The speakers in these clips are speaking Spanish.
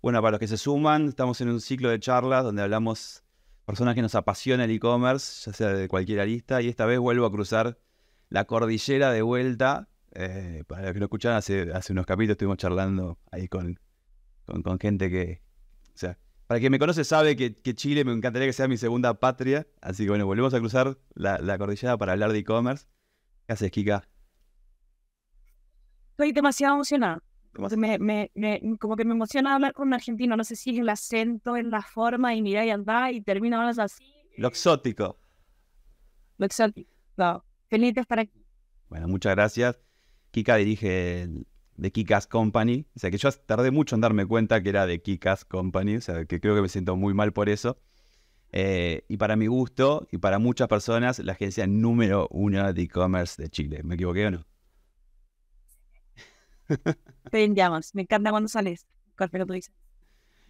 Bueno, para los que se suman, estamos en un ciclo de charlas donde hablamos personas que nos apasiona el e-commerce, ya sea de cualquier arista, y esta vez vuelvo a cruzar la cordillera de vuelta. Eh, para los que lo escuchan hace, unos capítulos, estuvimos charlando ahí con, con, gente que, o sea, para quien me conoce sabe que, Chile me encantaría que sea mi segunda patria. Así que bueno, volvemos a cruzar la, la cordillera para hablar de e-commerce. ¿Qué haces, Kika? Estoy demasiado emocionada como que me, emociona hablar con un argentino, no sé si es el acento, es la forma, y mira y anda, y termina hablando así. Lo exótico. Lo exótico. No. Feliz de estar aquí. Bueno, muchas gracias. Kika dirige de Kikas Company. O sea, que yo tardé mucho en darme cuenta que era de Kikas Company. O sea, que creo que me siento muy mal por eso. Eh, y para mi gusto y para muchas personas, la agencia número uno de e-commerce de Chile. ¿Me equivoqué o no? Te Me encanta cuando sales. tú dices.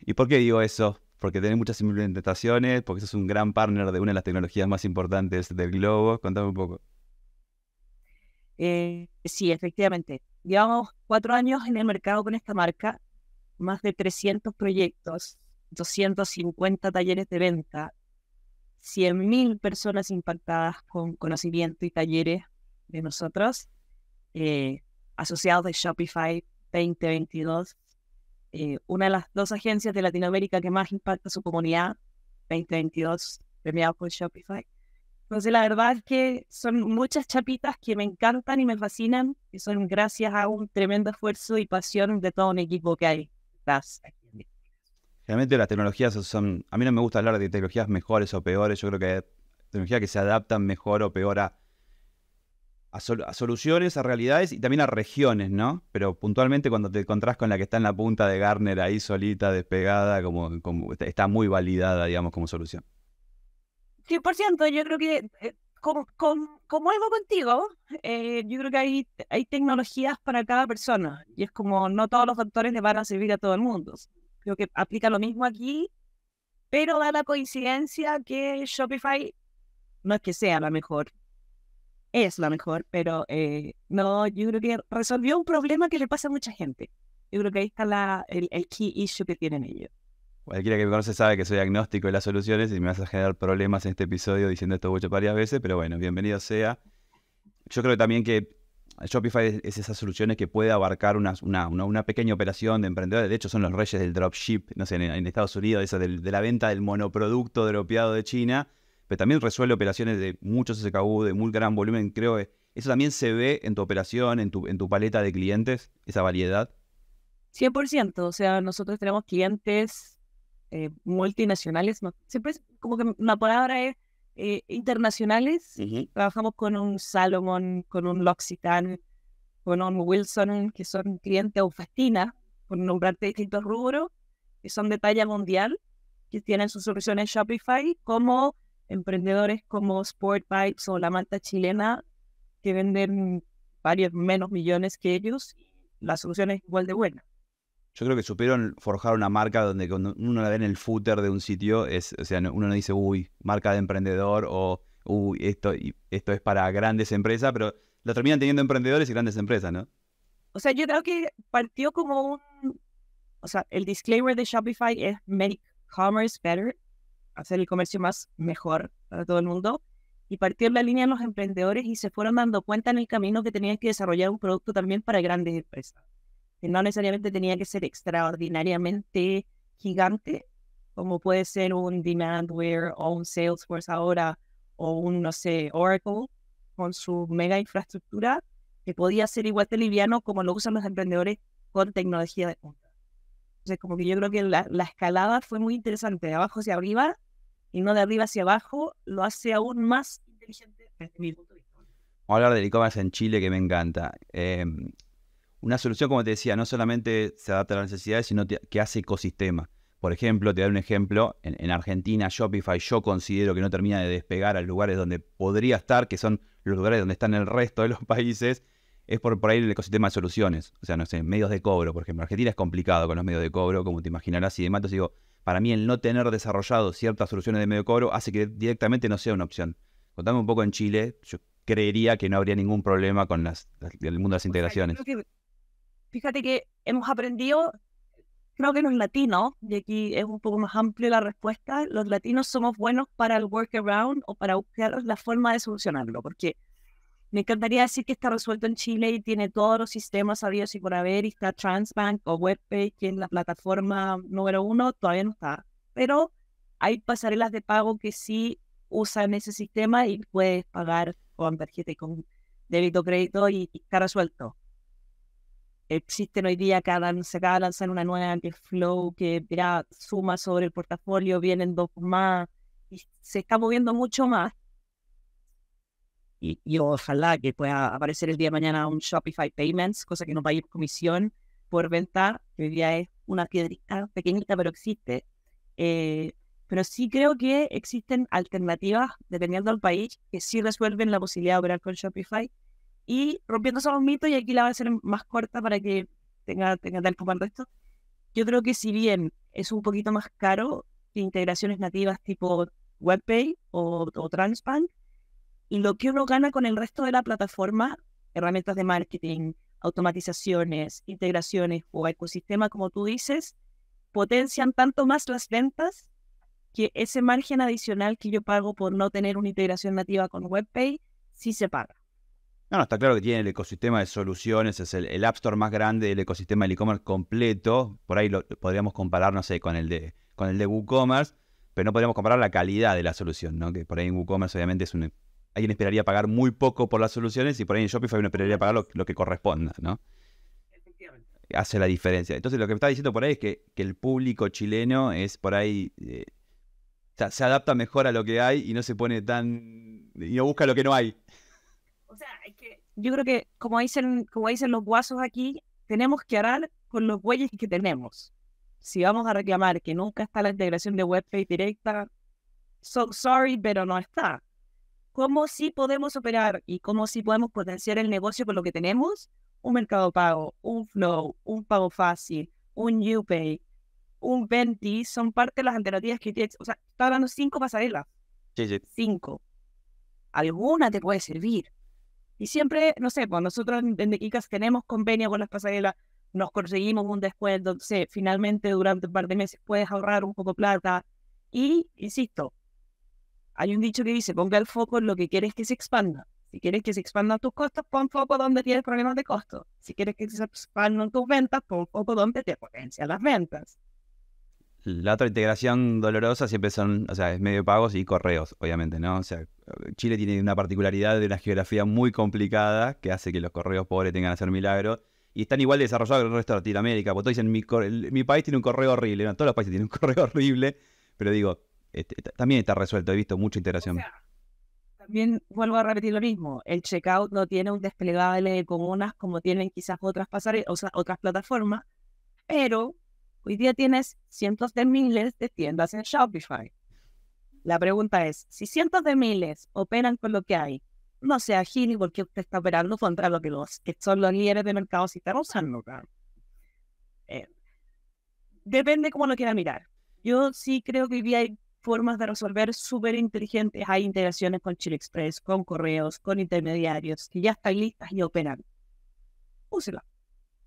¿Y por qué digo eso? Porque tenés muchas implementaciones, porque sos un gran partner de una de las tecnologías más importantes del globo. Contame un poco. Eh, sí, efectivamente. Llevamos cuatro años en el mercado con esta marca, más de 300 proyectos, 250 talleres de venta, 100.000 personas impactadas con conocimiento y talleres de nosotros. Eh, asociado de Shopify 2022, eh, una de las dos agencias de Latinoamérica que más impacta su comunidad 2022, premiado por Shopify. Entonces, la verdad es que son muchas chapitas que me encantan y me fascinan, y son gracias a un tremendo esfuerzo y pasión de todo un equipo que hay Realmente las tecnologías son, a mí no me gusta hablar de tecnologías mejores o peores, yo creo que hay tecnologías que se adaptan mejor o peor a, a, soluciones, a realidades y también a regiones, ¿no? Pero puntualmente cuando te encontrás con la que está en la punta de Garner ahí solita, despegada, como, está muy validada, digamos, como solución. 100%, yo creo que eh, como algo contigo, eh, yo creo que hay, hay tecnologías para cada persona y es como no todos los actores le van a servir a todo el mundo. Creo que aplica lo mismo aquí, pero da la coincidencia que Shopify no es que sea la mejor, es la mejor, pero eh, no, yo creo que resolvió un problema que le pasa a mucha gente. Yo creo que ahí está la, el, key issue que tienen ellos. Cualquiera que me conoce sabe que soy agnóstico de las soluciones y me vas a generar problemas en este episodio diciendo esto mucho varias veces, pero bueno, bienvenido sea. Yo creo también que Shopify es, esas soluciones que puede abarcar una, pequeña operación de emprendedores. De hecho, son los reyes del dropship, no sé, en, Estados Unidos, de la venta del monoproducto dropeado de China pero también resuelve operaciones de muchos SKU, de muy gran volumen. Creo que eso también se ve en tu operación, en tu, en tu paleta de clientes, esa variedad. 100%, o sea, nosotros tenemos clientes eh, multinacionales, siempre es como que la palabra es eh, internacionales, trabajamos con un Salomon, con un L'Occitane, con un Wilson, que son clientes o Fastina por nombrarte distintos rubros, que son de talla mundial, que tienen sus soluciones Shopify, como emprendedores como Sport o La Manta Chilena, que venden varios menos millones que ellos, la solución es igual de buena. Yo creo que supieron forjar una marca donde cuando uno la ve en el footer de un sitio, es, o sea, uno no dice, uy, marca de emprendedor o, uy, esto, esto es para grandes empresas, pero lo terminan teniendo emprendedores y grandes empresas, ¿no? O sea, yo creo que partió como un... O sea, el disclaimer de Shopify es make commerce better hacer el comercio más mejor para todo el mundo y partió la línea de los emprendedores y se fueron dando cuenta en el camino que tenían que desarrollar un producto también para grandes empresas, que no necesariamente tenía que ser extraordinariamente gigante, como puede ser un Demandware o un Salesforce ahora o un, no sé, Oracle con su mega infraestructura, que podía ser igual de liviano como lo usan los emprendedores con tecnología de punta. Entonces, como que yo creo que la, la escalada fue muy interesante, de abajo hacia arriba, y no de arriba hacia abajo, lo hace aún más inteligente desde mi punto de vista. Vamos a hablar del e-commerce en Chile, que me encanta. Em, una solución, como te decía, no solamente se adapta a las necesidades, sino que hace ecosistema. Por ejemplo, te dar un ejemplo, en, Argentina Shopify yo considero que no termina de despegar a lugares donde podría estar, que son los lugares donde están el resto de los países, es por, por ahí el ecosistema de soluciones. O sea, no sé, medios de cobro, por ejemplo. Argentina es complicado con los medios de cobro, como te imaginarás y demás. Entonces digo, para mí el no tener desarrollado ciertas soluciones de medio cobro hace que directamente no sea una opción. Contame un poco en Chile, yo creería que no habría ningún problema con el mundo de las integraciones. fíjate que hemos aprendido, creo que los latinos, y aquí es un poco más amplio la respuesta, los latinos somos buenos para el workaround o para buscar la forma de solucionarlo, porque me encantaría decir que está resuelto en Chile y tiene todos los sistemas abiertos y por haber, y está Transbank o WebPay, que es la plataforma número uno, todavía no está. Pero hay pasarelas de pago que sí usan ese sistema y puedes pagar con tarjeta y con débito crédito y, está resuelto. Existen hoy día, cada, se acaba de lanzar una nueva que Flow, que suma sobre el portafolio, vienen dos más, y se está moviendo mucho más y, ojalá que pueda aparecer el día de mañana un Shopify Payments, cosa que no ir comisión por venta, que hoy día es una piedrita pequeñita, pero existe. Eh, pero sí creo que existen alternativas, dependiendo del país, que sí resuelven la posibilidad de operar con Shopify. Y rompiendo esos mitos, y aquí la voy a hacer más corta para que tenga, tenga tal esto esto, yo creo que si bien es un poquito más caro que integraciones nativas tipo WebPay o, o Transbank, y lo que uno gana con el resto de la plataforma, herramientas de marketing, automatizaciones, integraciones o ecosistema, como tú dices, potencian tanto más las ventas que ese margen adicional que yo pago por no tener una integración nativa con WebPay, sí se paga. No, no, está claro que tiene el ecosistema de soluciones, es el, App Store más grande del ecosistema del e-commerce completo. Por ahí lo, podríamos comparar, no sé, con el de, con el de WooCommerce, pero no podríamos comparar la calidad de la solución, ¿no? Que por ahí en WooCommerce obviamente es un alguien esperaría pagar muy poco por las soluciones y por ahí en Shopify uno esperaría pagar lo, que corresponda, ¿no? Hace la diferencia. Entonces, lo que me está diciendo por ahí es que, el público chileno es por ahí. Eh, se adapta mejor a lo que hay y no se pone tan. y no busca lo que no hay. O sea, es que yo creo que, como dicen, como dicen los guasos aquí, tenemos que arar con los güeyes que tenemos. Si vamos a reclamar que nunca está la integración de webpage directa, sorry, pero no está cómo sí podemos operar y cómo sí podemos potenciar el negocio con lo que tenemos, un mercado pago, un flow, un pago fácil, un UPay, un Venti, son parte de las alternativas que tienes. O sea, está hablando cinco pasarelas. Sí, sí. Cinco. Alguna te puede servir. Y siempre, no sé, pues nosotros en Dequicas tenemos convenio con las pasarelas, nos conseguimos un descuento, sé, finalmente durante un par de meses puedes ahorrar un poco de plata. Y, insisto, hay un dicho que dice, ponga el foco en lo que quieres que se expanda. Si quieres que se expandan tus costos, pon foco donde tienes problemas de costo. Si quieres que se expandan tus ventas, pon foco donde te potencian las ventas. La otra integración dolorosa siempre son, o sea, es medio pagos y correos, obviamente, ¿no? O sea, Chile tiene una particularidad de una geografía muy complicada que hace que los correos pobres tengan que hacer milagros y están igual desarrollados que el resto de Latinoamérica. Porque todos dicen, mi, país tiene un correo horrible. No, todos los países tienen un correo horrible, pero digo, este, también está resuelto. He visto mucha interacción. también vuelvo a repetir lo mismo. El checkout no tiene un desplegable de comunas como tienen quizás otras otras plataformas, pero hoy día tienes cientos de miles de tiendas en Shopify. La pregunta es, si cientos de miles operan con lo que hay, no sea agil porque usted está operando contra lo que los que son los líderes de mercado si están usando. Eh, depende cómo lo quiera mirar. Yo sí creo que hoy día hay formas de resolver súper inteligentes. Hay integraciones con Chile Express, con correos, con intermediarios, que ya están listas y operan. Úsela.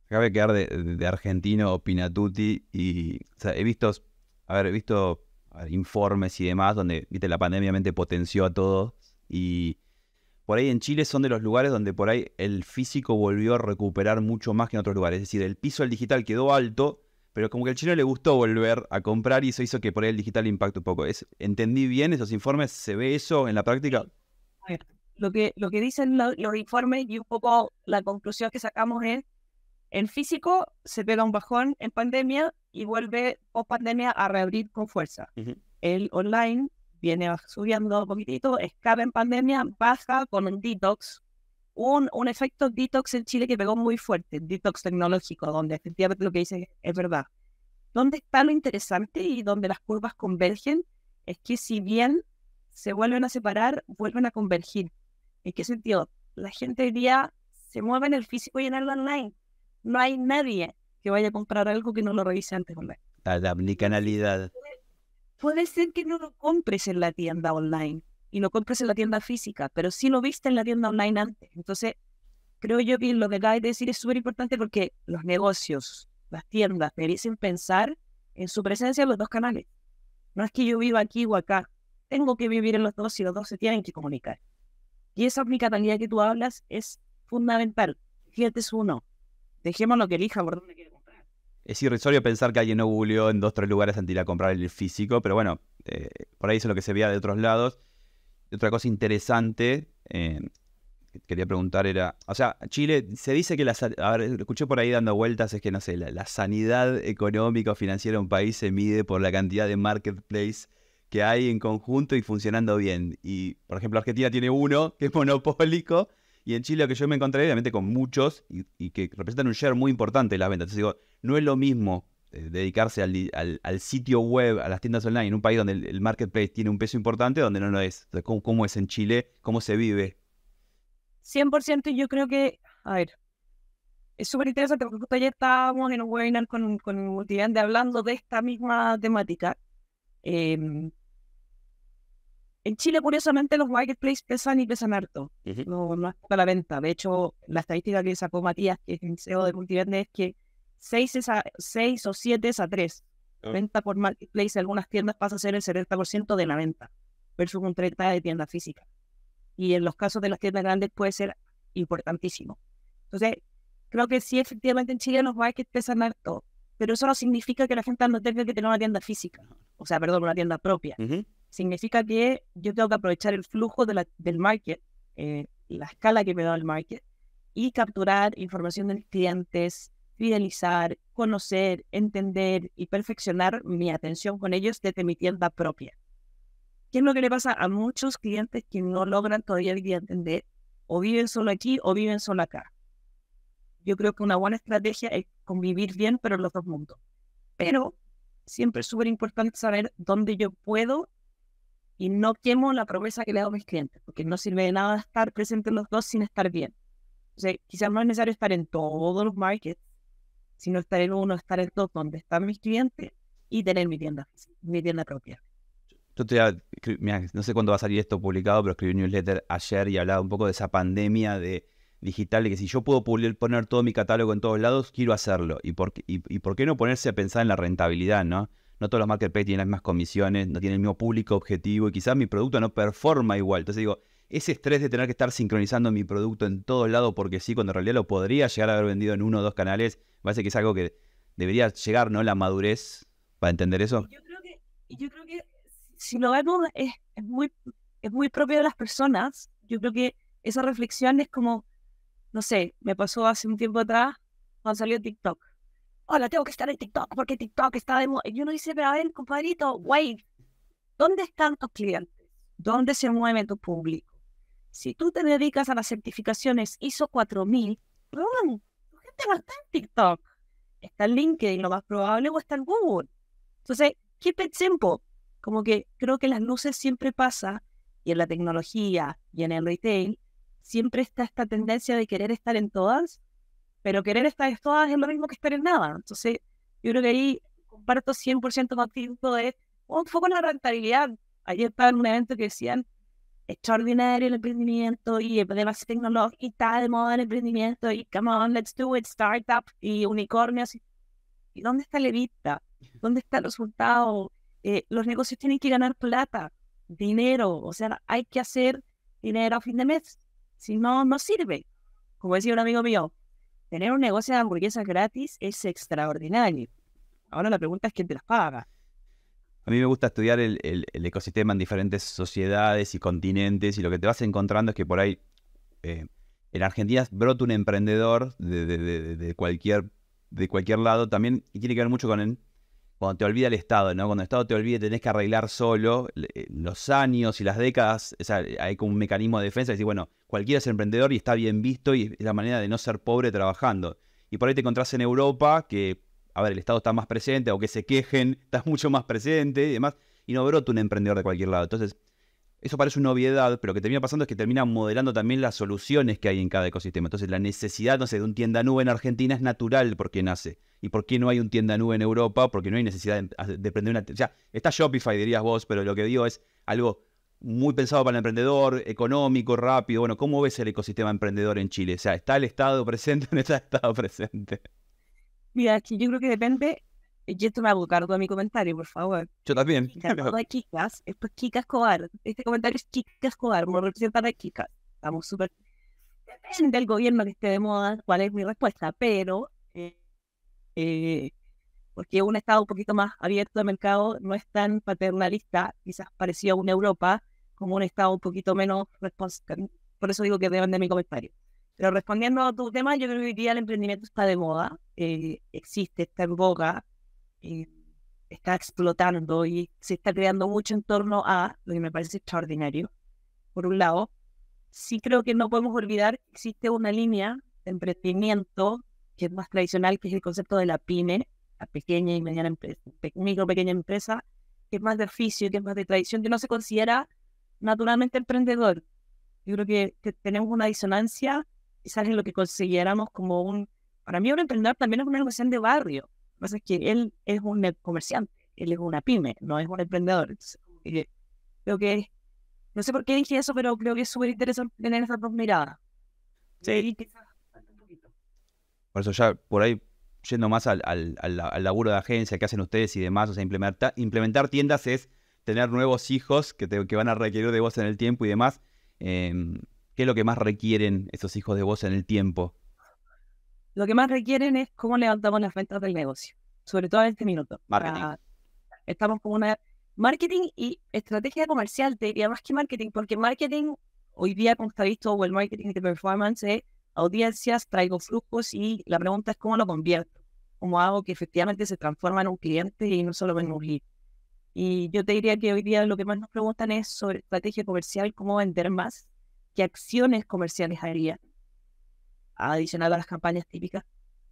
cabe de quedar de, argentino Pinatuti y he visto, a ver, visto informes y demás donde, la pandemia mente potenció a todos y por ahí en Chile son de los lugares donde por ahí el físico volvió a recuperar mucho más que en otros lugares. Es decir, el piso del digital quedó alto, pero como que al chino le gustó volver a comprar y eso hizo que por ahí el digital impacte un poco. ¿Es, ¿Entendí bien esos informes? ¿Se ve eso en la práctica? Lo que, lo que dicen los, informes y un poco la conclusión que sacamos es, en físico se pega un bajón en pandemia y vuelve post pandemia a reabrir con fuerza. El online viene subiendo un poquitito, escapa en pandemia, baja con un detox, un, un, efecto detox en Chile que pegó muy fuerte, detox tecnológico, donde efectivamente lo que dice es verdad. ¿Dónde está lo interesante y donde las curvas convergen es que si bien se vuelven a separar, vuelven a convergir. ¿En qué sentido? La gente hoy día se mueve en el físico y en el online. No hay nadie que vaya a comprar algo que no lo revise antes online. La canalidad. puede ser que no lo compres en la tienda online y lo compras en la tienda física, pero sí lo viste en la tienda online antes. Entonces, creo yo que lo que acabas de decir es súper importante porque los negocios, las tiendas, merecen pensar en su presencia en los dos canales. No es que yo viva aquí o acá, tengo que vivir en los dos y los dos se tienen que comunicar. Y esa aplicabilidad que tú hablas es fundamental. Fíjate es uno. Dejemos lo que elija por dónde quiere comprar. Es irrisorio pensar que alguien no googleó en dos o tres lugares antes de ir a comprar el físico, pero bueno, eh, por ahí es lo que se veía de otros lados otra cosa interesante eh, que quería preguntar era, o sea, Chile, se dice que la, a ver, escuché por ahí dando vueltas, es que no sé, la, sanidad económica o financiera de un país se mide por la cantidad de marketplace que hay en conjunto y funcionando bien. Y, por ejemplo, Argentina tiene uno que es monopólico, y en Chile lo que yo me encontré, obviamente con muchos, y, y que representan un share muy importante de las ventas. Entonces digo, no es lo mismo eh, dedicarse al, sitio web, a las tiendas online, en un país donde el, marketplace tiene un peso importante, donde no lo es. ¿cómo, es en Chile? ¿Cómo se vive? 100% yo creo que, a ver, es súper interesante porque justo ayer estábamos en un webinar con, con Multivende hablando de esta misma temática. Em, en Chile, curiosamente, los marketplaces pesan y pesan harto. No, no es la venta. De hecho, la estadística que sacó Matías, que es el CEO de Multivende, es que 6, a, 6 o 7 es a 3. Venta por marketplace, algunas tiendas pasa a ser el 70% de la venta, versus un 30% de tienda física. Y en los casos de las tiendas grandes puede ser importantísimo. Entonces, creo que sí, efectivamente en Chile nos va a que sanar todo, pero eso no significa que la gente no tenga que tener una tienda física, o sea, perdón, una tienda propia. Significa que yo tengo que aprovechar el flujo de la, del market, eh, la escala que me da el market, y capturar información de mis clientes, fidelizar, conocer, entender y perfeccionar mi atención con ellos desde mi tienda propia. ¿Qué es lo que le pasa a muchos clientes que no logran todavía el día entender? O viven solo aquí o viven solo acá. Yo creo que una buena estrategia es convivir bien, pero en los dos mundos. Pero siempre es súper importante saber dónde yo puedo y no quemo la promesa que le hago a mis clientes, porque no sirve de nada estar presente en los dos sin estar bien. O sea, quizás no es necesario estar en todos los markets, sino estar en uno, estar en dos, donde están mis clientes y tener mi tienda, mi tienda propia. Yo te, mira, no sé cuándo va a salir esto publicado, pero escribí un newsletter ayer y hablaba un poco de esa pandemia de digital, de que si yo puedo poner todo mi catálogo en todos lados, quiero hacerlo. ¿Y por, y por qué no ponerse a pensar en la rentabilidad, no? No todos los marketplaces tienen las mismas comisiones, no tienen el mismo público objetivo y quizás mi producto no performa igual. Entonces digo, ese estrés de tener que estar sincronizando mi producto en todos lados porque sí, cuando en realidad lo podría llegar a haber vendido en uno o dos canales, parece que es algo que debería llegar, ¿no? La madurez para entender eso. Yo creo que, yo creo que si lo vemos es, muy, es muy propio de las personas. Yo creo que esa reflexión es como, no sé, me pasó hace un tiempo atrás cuando salió TikTok. Hola, tengo que estar en TikTok porque TikTok está de moda. Y uno dice, pero a ver, compadrito, wait, ¿dónde están tus clientes? ¿Dónde se el movimiento público? Si tú te dedicas a las certificaciones ISO 4000, ¡pum! tu gente a está en TikTok. Está en LinkedIn, lo más probable, o está en Google. Entonces, qué it simple. Como que creo que las luces siempre pasa, y en la tecnología y en el retail, siempre está esta tendencia de querer estar en todas, pero querer estar en todas es lo mismo que estar en nada. Entonces, yo creo que ahí comparto 100% contigo de oh, un foco en la rentabilidad. Ayer estaba en un evento que decían, extraordinario el emprendimiento y de base tecnológica está de moda el emprendimiento y come on, let's do it, startup y unicornios. ¿Y dónde está la vista? ¿Dónde está el resultado? Eh, los negocios tienen que ganar plata, dinero, o sea, hay que hacer dinero a fin de mes, si no, no sirve. Como decía un amigo mío, tener un negocio de hamburguesas gratis es extraordinario. Ahora la pregunta es quién te las paga. A mí me gusta estudiar el, ecosistema en diferentes sociedades y continentes y lo que te vas encontrando es que por ahí eh, en Argentina brota un emprendedor de, cualquier, de cualquier lado también y tiene que ver mucho con cuando te olvida el Estado, ¿no? Cuando el Estado te olvida tenés que arreglar solo eh, los años y las décadas, hay como un mecanismo de defensa, y decir, bueno, cualquiera es emprendedor y está bien visto y es la manera de no ser pobre trabajando. Y por ahí te encontrás en Europa que a ver, el Estado está más presente, aunque se quejen, está mucho más presente y demás, y no brota un emprendedor de cualquier lado. Entonces, eso parece una obviedad, pero lo que termina pasando es que termina modelando también las soluciones que hay en cada ecosistema. Entonces, la necesidad, no sé, de un tienda nube en Argentina es natural porque nace. ¿Y por qué no hay un tienda nube en Europa? Porque no hay necesidad de, emprender una. O sea, está Shopify, dirías vos, pero lo que digo es algo muy pensado para el emprendedor, económico, rápido. Bueno, ¿cómo ves el ecosistema emprendedor en Chile? O sea, ¿está el Estado presente o no está el Estado presente? Mira, aquí yo creo que depende. Eh, yo esto me hago cargo de mi comentario, por favor. Yo también. es Este comentario es Kika Escobar, como representante de Kika. Estamos súper. Depende del gobierno que esté de moda, cuál es mi respuesta, pero. Eh, eh, porque un Estado un poquito más abierto de mercado no es tan paternalista, quizás parecido a una Europa, como un Estado un poquito menos responsable. Por eso digo que depende de mi comentario. Pero respondiendo a tu tema, yo creo que hoy día el emprendimiento está de moda, eh, existe, está en boga, eh, está explotando y se está creando mucho en torno a lo que me parece extraordinario. Por un lado, sí creo que no podemos olvidar que existe una línea de emprendimiento que es más tradicional, que es el concepto de la pyme, la pequeña y mediana empresa, micro pequeña empresa, que es más de oficio, que es más de tradición, que no se considera naturalmente emprendedor. Yo creo que tenemos una disonancia y en lo que consiguiéramos como un, para mí un emprendedor también es una negociación de barrio. Lo que pasa es que él es un em, comerciante, él es una pyme, no es un emprendedor. que, no sé por qué dije eso, pero creo que es súper interesante tener esas dos miradas. Sí. Por eso ya, por ahí, yendo más al, laburo de agencia que hacen ustedes y demás, o sea, implementar, implementar tiendas es tener nuevos hijos que, te, que van a requerir de vos en el tiempo y demás. Em, ¿Qué es lo que más requieren esos hijos de voz en el tiempo? Lo que más requieren es cómo levantamos las ventas del negocio, sobre todo en este minuto. Marketing. estamos con una marketing y estrategia comercial, te diría más que marketing, porque marketing hoy día, como está visto, o el marketing de performance es eh, audiencias, traigo flujos y la pregunta es cómo lo convierto, cómo hago que efectivamente se transforma en un cliente y no solo en un lead. Y yo te diría que hoy día lo que más nos preguntan es sobre estrategia comercial, cómo vender más qué acciones comerciales haría, adicional a las campañas típicas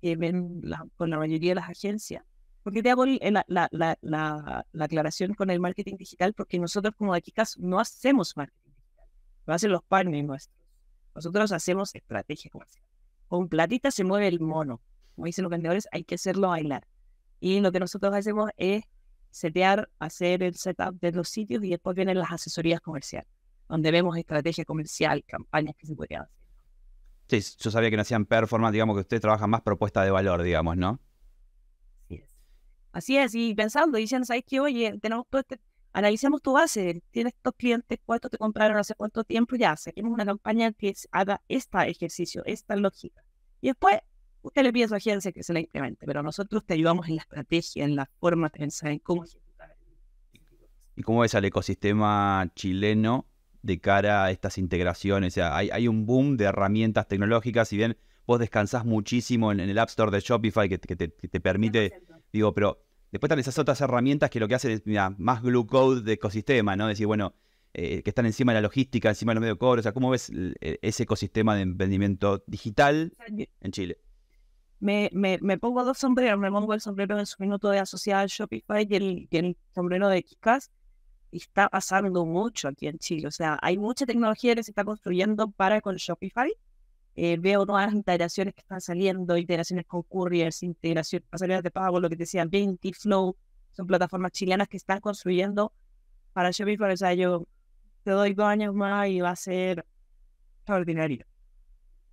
que ven con la mayoría de las agencias. Porque te hago la, la, la, aclaración con el marketing digital, porque nosotros como de aquí, no hacemos marketing digital, lo hacen los partners nuestros. Nosotros hacemos estrategia comercial. Con platita se mueve el mono. Como dicen los vendedores, hay que hacerlo bailar. Y lo que nosotros hacemos es setear, hacer el setup de los sitios y después vienen las asesorías comerciales donde vemos estrategia comercial, campañas que se podrían hacer. Sí, yo sabía que no hacían performance, digamos que usted trabaja más propuesta de valor, digamos, ¿no? Así es. Así es, y pensando, diciendo, ¿sabes qué? Oye, tenemos todo este, analicemos tu base, tienes estos clientes, cuántos te compraron hace cuánto tiempo, ya, saquemos una campaña que haga este ejercicio, esta lógica. Y después, usted le pide a su agencia que se la implemente, pero nosotros te ayudamos en la estrategia, en la forma de pensar, en cómo ejecutar. ¿Y cómo ves al ecosistema chileno de cara a estas integraciones. O sea, hay, un boom de herramientas tecnológicas, si bien vos descansás muchísimo en, el App Store de Shopify que, te, permite, digo, pero después están esas otras herramientas que lo que hacen es, más glue code de ecosistema, ¿no? Decir, bueno, eh, que están encima de la logística, encima de los medios de cobro, o sea, ¿cómo ves eh, eh, ese ecosistema de emprendimiento digital en Chile? Me, me, me, pongo dos sombreros, me pongo el sombrero de su minuto de asociada al Shopify y el, sombrero de Kikas, está pasando mucho aquí en Chile. O sea, hay mucha tecnología que se está construyendo para con Shopify. Eh, veo nuevas integraciones que están saliendo, integraciones con couriers, integraciones pasarelas de pago, lo que decía Binti, Flow, son plataformas chilenas que están construyendo para Shopify. O sea, yo te doy dos años más y va a ser extraordinario.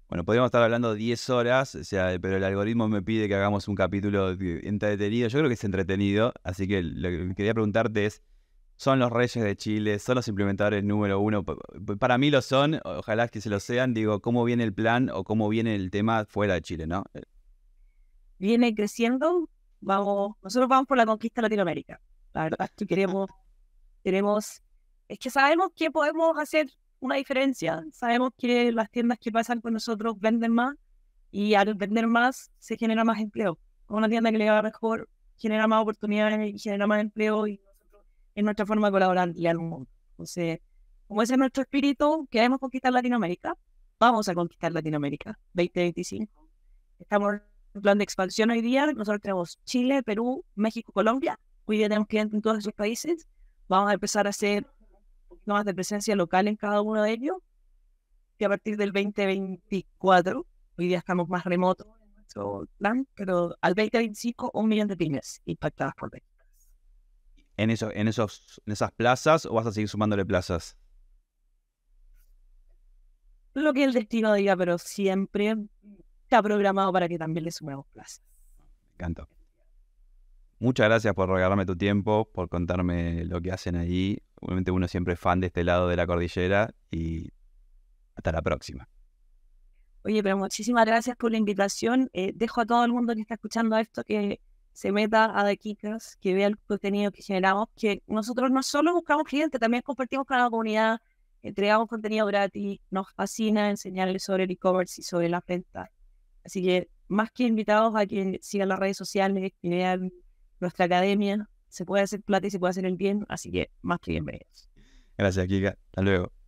Bueno, podríamos estar hablando 10 horas, o sea, pero el algoritmo me pide que hagamos un capítulo entretenido. Yo creo que es entretenido, así que lo que quería preguntarte es, son los reyes de Chile, son los implementadores número uno. Para mí lo son, ojalá que se lo sean. Digo, ¿cómo viene el plan o cómo viene el tema fuera de Chile, no? Viene creciendo, vamos, nosotros vamos por la conquista de Latinoamérica. La verdad, que queremos, queremos, es que sabemos que podemos hacer una diferencia. Sabemos que las tiendas que pasan con nosotros venden más y al vender más se genera más empleo. Una tienda que le va mejor genera más oportunidades y genera más empleo y en nuestra forma de colaborar y al mundo. Entonces, como ese es nuestro espíritu, queremos conquistar Latinoamérica, vamos a conquistar Latinoamérica 2025. Estamos en plan de expansión hoy día, nosotros tenemos Chile, Perú, México, Colombia, hoy día tenemos clientes en todos esos países, vamos a empezar a hacer más de presencia local en cada uno de ellos, y a partir del 2024, hoy día estamos más remotos en nuestro plan, pero al 2025 un millón de pymes impactadas por México en, eso, en, esos, esas plazas o vas a seguir sumándole plazas? Lo que el destino diga, pero siempre está programado para que también le sumemos plazas. Me encanta. Muchas gracias por regalarme tu tiempo, por contarme lo que hacen ahí. Obviamente uno siempre es fan de este lado de la cordillera y hasta la próxima. Oye, pero muchísimas gracias por la invitación. Eh, dejo a todo el mundo que está escuchando esto que se meta a Kikas, que vea el contenido que generamos, que nosotros no solo buscamos clientes, también compartimos con la comunidad, entregamos contenido gratis, nos fascina enseñarles sobre el e-commerce y sobre las ventas. Así que más que invitados a quien sigan las redes sociales, que vean nuestra academia, se puede hacer plata y se puede hacer el bien, así que más que bienvenidos. Gracias, Kika. Hasta luego.